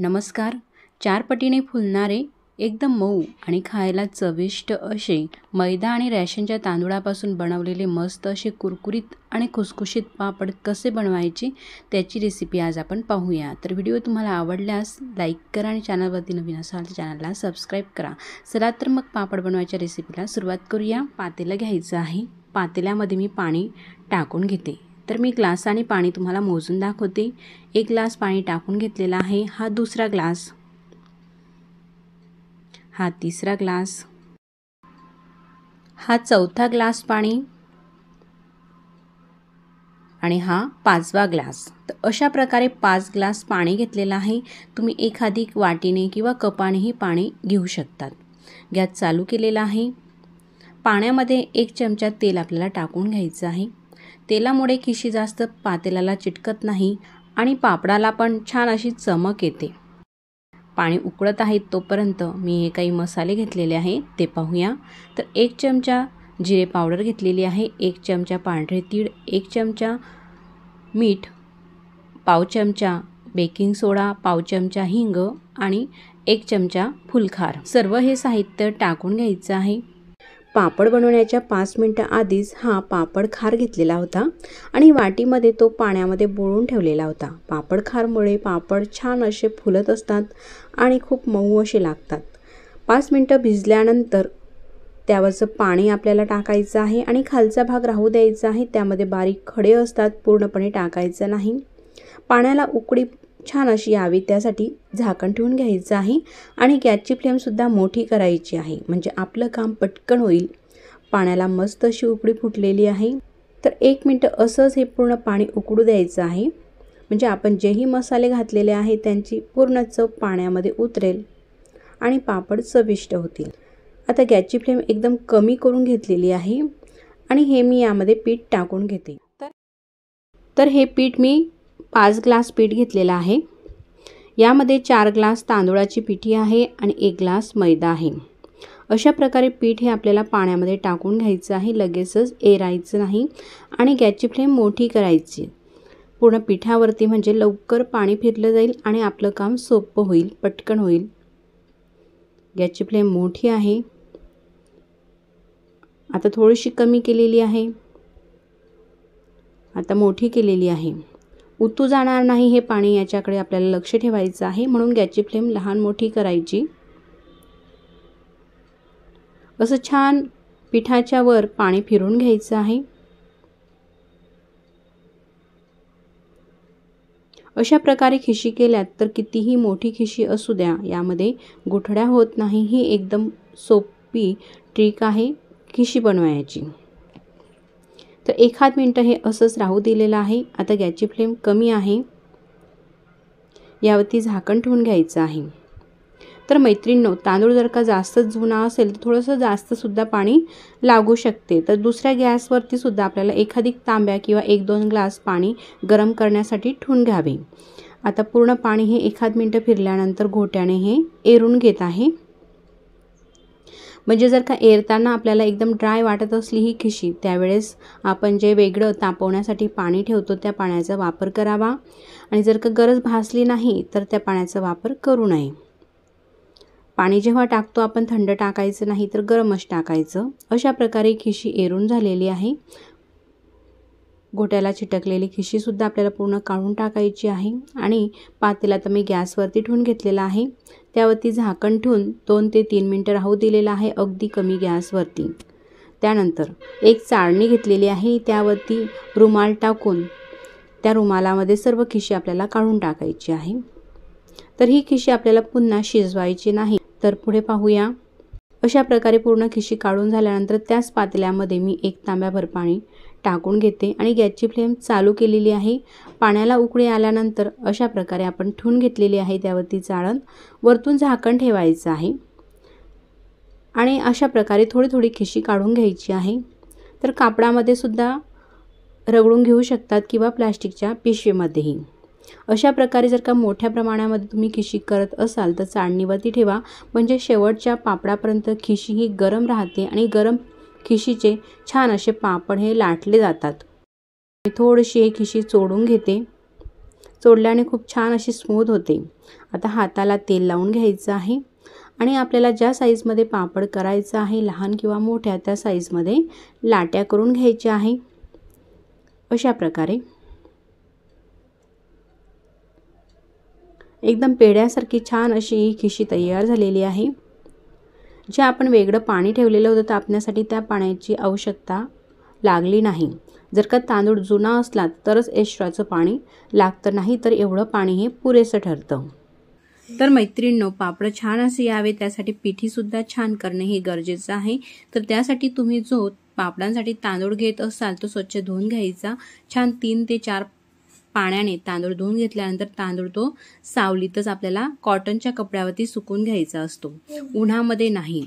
नमस्कार चार पटीने फुलणारे एकदम मऊ आणि खायला चविष्ट असे मैदा आणि रॅशनच्या तांदुळापासून बनवलेले मस्त असे कुरकुरीत आणि खुसखुशीत पापड कसे बनवायचे त्याची रेसिपी आज आपण पाहूया तर व्हिडिओ तुम्हाला आवडल्यास लाईक करा आणि चॅनलवरती नवीन असाल तर चॅनलला सबस्क्राईब करा चला तर मग पापड बनवायच्या रेसिपीला सुरुवात करूया पातेलं घ्यायचं आहे पातेल्यामध्ये मी पाणी टाकून घेते तर मी ग्लास आणि पाणी तुम्हाला मोजून दाखवते एक ग्लास पाणी टाकून घेतलेला आहे हा दुसरा ग्लास हा तिसरा ग्लास हा चौथा ग्लास पाणी आणि हा पाचवा ग्लास तर अशा प्रकारे पाच ग्लास पाणी घेतलेला आहे तुम्ही एखादी वाटीने किंवा कपानेही पाणी घेऊ शकतात गॅस चालू केलेला आहे पाण्यामध्ये एक चमचा तेल आपल्याला टाकून घ्यायचं आहे तेलामुळे खिशी जास्त पातेलाला चिटकत नाही आणि पापडाला पण छान अशी चमक येते पाणी उकळत आहेत तोपर्यंत मी हे काही मसाले घेतलेले आहे ते पाहूया तर एक चमचा जिरे पावडर घेतलेली आहे एक चमचा पांढरे तीळ एक चमचा मीठ पाव चमचा बेकिंग सोडा पाव चमचा हिंग आणि एक चमचा फुलखार सर्व हे साहित्य टाकून घ्यायचं आहे पापड बनवण्याच्या पाच मिनटं आधीच हा पापड खार घेतलेला होता आणि वाटीमध्ये तो पाण्यामध्ये बोळून ठेवलेला होता पापड खारमुळे पापड छान असे फुलत असतात आणि खूप मऊ असे लागतात पाच मिनटं भिजल्यानंतर त्यावरचं पाणी आपल्याला टाकायचं आहे आणि खालचा भाग राहू द्यायचा आहे त्यामध्ये बारीक खडे असतात पूर्णपणे टाकायचं नाही पाण्याला उकडी छान अशी यावी त्यासाठी झाकण ठेवून घ्यायचं आहे आणि गॅसची फ्लेमसुद्धा मोठी करायची आहे म्हणजे आपलं काम पटकन होईल पाण्याला मस्त अशी उकडी फुटलेली आहे तर एक मिनटं असंच हे पूर्ण पाणी उकडू द्यायचं आहे म्हणजे आपण जेही मसाले घातलेले आहे त्यांची पूर्ण चव पाण्यामध्ये उतरेल आणि पापड चविष्ट होतील आता गॅसची फ्लेम एकदम कमी करून घेतलेली आहे आणि हे मी यामध्ये पीठ टाकून घेते तर हे पीठ मी पाच ग्लास पीठ घेतलेलं आहे यामध्ये चार ग्लास तांदूळाची पिठी आहे आणि एक ग्लास मैदा आहे अशा प्रकारे पीठ हे आपल्याला पाण्यामध्ये टाकून घ्यायचं आहे लगेचच एरायचं नाही आणि गॅसची फ्लेम मोठी करायची पूर्ण पिठावरती म्हणजे लवकर पाणी फिरलं जाईल आणि आपलं काम सोपं होईल पटकन होईल गॅसची फ्लेम मोठी आहे आता थोडीशी कमी केलेली आहे आता मोठी केलेली आहे उतू जाणार नाही हे पाणी याच्याकडे आपल्याला लक्ष ठेवायचं आहे म्हणून गॅसची फ्लेम लहान मोठी करायची असं छान पिठाच्या वर पाणी फिरून घ्यायचं आहे अशा प्रकारे खिशी केल्यात तर कितीही मोठी खिशी असू द्या यामध्ये गुठड्या होत नाही ही एकदम सोपी ट्रिक आहे खिशी बनवायची तर एखाद मिनटं हे असंच राहू दिलेलं आहे आता गॅसची फ्लेम कमी आहे यावरती झाकण ठेवून घ्यायचं आहे तर मैत्रिणींनो तांदूळ जर का जास्तच जुना असेल तर थोडंसं जास्तसुद्धा पाणी लागू शकते तर दुसऱ्या गॅसवरतीसुद्धा आपल्याला एखादी तांब्या किंवा एक दोन ग्लास पाणी गरम करण्यासाठी ठेवून घ्यावे आता पूर्ण पाणी हे एखाद मिनटं फिरल्यानंतर घोट्याने हे एरून घेत आहे म्हणजे जर का एरताना आपल्याला एकदम ड्राय वाटत असली ही खिशी त्यावेळेस आपण जे वेगळं तापवण्यासाठी पाणी ठेवतो त्या पाण्याचा वापर करावा आणि जर का गरज भासली नाही तर त्या पाण्याचा वापर करू नये पाणी जेव्हा टाकतो आपण थंड टाकायचं नाही तर गरमच टाकायचं अशा प्रकारे खिशी एरून झालेली आहे गोट्याला चिटकलेली खिशीसुद्धा आपल्याला पूर्ण काढून टाकायची आहे आणि पातेला तर मी गॅसवरती ठेवून घेतलेला आहे त्यावरती झाकण ठेवून दोन ते तीन मिनटं राहू दिलेलं आहे अगदी कमी गॅसवरती त्यानंतर एक चाळणी घेतलेली आहे त्यावरती रुमाल टाकून त्या रुमालामध्ये सर्व खिशी आपल्याला काढून टाकायची आहे तर ही खिशी आपल्याला पुन्हा शिजवायची नाही तर पुढे पाहूया अशा प्रकारे पूर्ण खिशी काढून झाल्यानंतर त्याच पातल्यामध्ये मी एक तांब्याभर पाणी टाकून घेते आणि गॅसची फ्लेम चालू केलेली आहे पाण्याला उकळी आल्यानंतर अशा प्रकारे आपण ठेवून घेतलेली आहे त्यावरती चाळण वरतून झाकण ठेवायचं आहे आणि अशा प्रकारे थोडी थोडी खिशी काढून घ्यायची आहे तर कापडामध्ये सुद्धा रगडून घेऊ शकतात किंवा प्लास्टिकच्या पिशवीमध्येही अशा प्रकारे जर का मोठ्या प्रमाणामध्ये तुम्ही खिशी करत असाल तर चाळणीवरती ठेवा म्हणजे शेवटच्या पापडापर्यंत खिशी ही गरम राहते आणि गरम खिशीचे छान असे पापड हे लाटले जातात मी थोडीशी ही खिशी चोडून घेते चोडल्याने खूप छान अशी स्मूथ होते आता हाताला तेल लावून घ्यायचं आहे आणि आपल्याला ज्या साईजमध्ये पापड करायचं आहे लहान किंवा मोठ्या त्या साईजमध्ये लाट्या करून घ्यायच्या आहे अशा प्रकारे एकदम पेढ्यासारखी छान अशी ही खिशी तयार झालेली आहे जे आपण वेगळं पाणी ठेवलेलं होतं तापण्यासाठी त्या पाण्याची आवश्यकता लागली नाही जर का तांदूळ जुना असला तरच एश्राचं पाणी लागतं नाही तर एवढं पाणी हे पुरेसं ठरतं तर मैत्रिणींनो पापड छान असे यावे त्यासाठी पिठीसुद्धा छान करणे हे गरजेचं आहे तर त्यासाठी तुम्ही जो पापडांसाठी तांदूळ घेत असाल तो स्वच्छ धुवून घ्यायचा छान तीन ते चार पाण्याने तांदूळ धुवून घेतल्यानंतर तांदूळ तो सावलीतच आपल्याला कॉटनच्या कपड्यावरती सुकून घ्यायचा असतो उन्हामध्ये नाही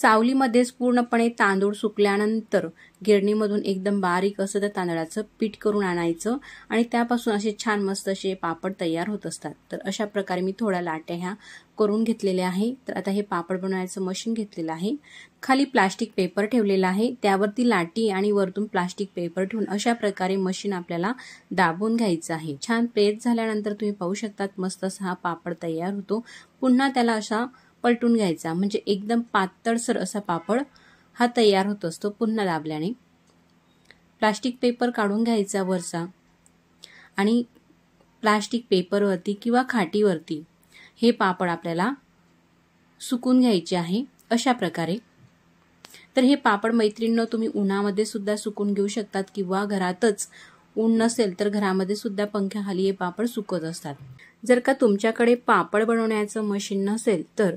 सावलीमध्येच पूर्णपणे तांदूळ सुकल्यानंतर गिरणीमधून एकदम बारीक असं त्या तांदळाचं पीठ करून आणायचं आणि त्यापासून असे छान मस्त असे पापड तयार होत असतात तर अशा प्रकारे मी थोड्या लाट्या ह्या करून घेतलेल्या आहे तर आता हे पापड बनवायचं मशीन घेतलेलं आहे खाली प्लास्टिक पेपर ठेवलेला आहे त्यावरती लाटी आणि वरतून प्लास्टिक पेपर ठेवून अशा प्रकारे मशीन आपल्याला दाबून घ्यायचं आहे छान प्रेस झाल्यानंतर तुम्ही पाहू शकतात मस्त असा हा पापड तयार होतो पुन्हा त्याला अशा पलटून घ्यायचा म्हणजे एकदम पातळसर असा पापड हा तयार होत असतो पुन्हा दाबल्याने प्लास्टिक पेपर काढून घ्यायचा वरचा आणि प्लास्टिक पेपरवरती किंवा खाटीवरती हे पापड आपल्याला सुकून घ्यायचे आहे अशा प्रकारे तर हे पापड मैत्रिणीनं तुम्ही उन्हामध्ये सुद्धा सुकून घेऊ शकतात किंवा घरातच ऊन नसेल तर घरामध्ये सुद्धा पंख्याखाली हे पापड सुकत असतात जर का तुमच्याकडे पापड बनवण्याचं मशीन नसेल तर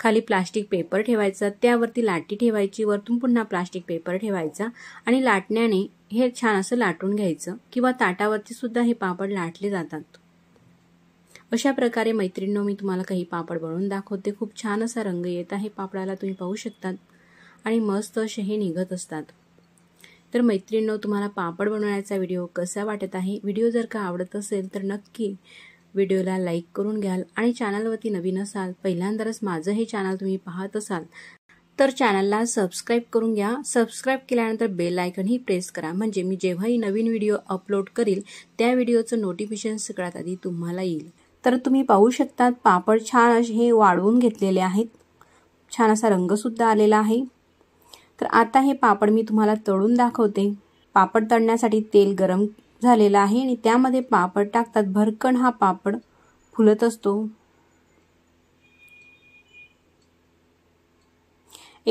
खाली प्लास्टिक पेपर ठेवायचा त्यावरती लाटी ठेवायची वरतून पुन्हा प्लास्टिक पेपर ठेवायचा आणि लाटण्याने हे छान असं लाटून घ्यायचं किंवा ताटावरती सुद्धा हे पापड लाटले जातात अशा प्रकारे मैत्रिणींनो मी तुम्हाला काही पापड बनवून दाखवते खूप छान असा रंग येत आहे पापडाला तुम्ही पाहू शकतात आणि मस्त असे हे निघत असतात तर मैत्रिणींनो तुम्हाला पापड बनवण्याचा व्हिडिओ कसा वाटत आहे व्हिडिओ जर का आवडत असेल तर नक्की व्हिडिओला लाईक करून घ्याल आणि चॅनलवरती नवीन असाल पहिल्यांदाच माझं हे चॅनल तुम्ही पाहत असाल तर चॅनलला सबस्क्राईब करून घ्या सबस्क्राईब केल्यानंतर बेल आयकनही प्रेस करा म्हणजे मी जेव्हाही नवीन व्हिडिओ अपलोड करील त्या व्हिडिओचं नोटिफिकेशन सगळ्यात आधी तुम्हाला येईल तर तुम्ही पाहू शकतात पापड छान असे हे वाढवून घेतलेले आहेत छान असा रंगसुद्धा आलेला आहे तर आता हे पापड मी तुम्हाला तळून दाखवते पापड तळण्यासाठी तेल गरम झालेला आहे आणि त्यामध्ये पापड टाकतात भरकण हा पापड फुलत असतो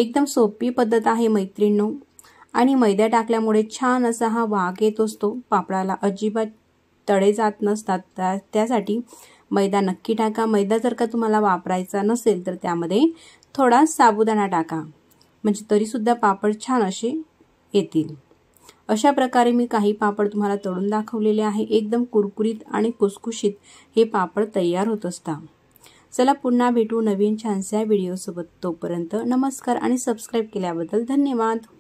एकदम सोपी पद्धत आहे मैत्रिणींनो आणि मैदा टाकल्यामुळे छान असा हा वाघ येत असतो पापडाला अजिबात तळे जात नसतात त्यासाठी मैदा नक्की टाका मैदा जर का तुम्हाला वापरायचा नसेल तर त्यामध्ये थोडा साबुदाणा टाका म्हणजे तरीसुद्धा पापड छान असे येतील अशा प्रकारे मी काही पापड तुम्हाला तळून दाखवलेले आहे एकदम कुरकुरीत आणि कुसकुशीत हे पापड तयार होत असता चला पुन्हा भेटू नवीन व्हिडिओ व्हिडिओसोबत तोपर्यंत नमस्कार आणि सबस्क्राईब केल्याबद्दल धन्यवाद